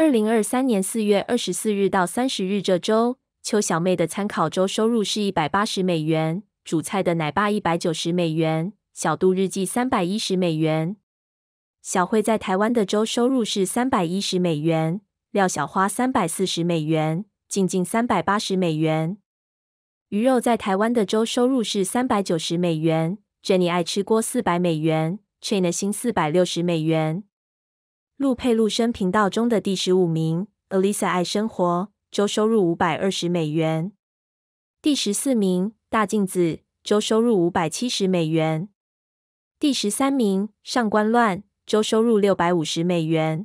二零二三年四月二十四日到三十日这周，邱小妹的参考周收入是一百八十美元，主菜的奶爸一百九十美元，小度日记三百一十美元，小慧在台湾的周收入是三百一十美元，廖小花三百四十美元，静静三百八十美元，鱼肉在台湾的周收入是三百九十美元，珍妮爱吃锅四百美元 c h i n 的新四百六十美元。陆配陆生频道中的第十五名，Alisa 爱生活周收入五百二十美元；第十四名大镜子周收入五百七十美元；第十三名上官乱周收入六百五十美元。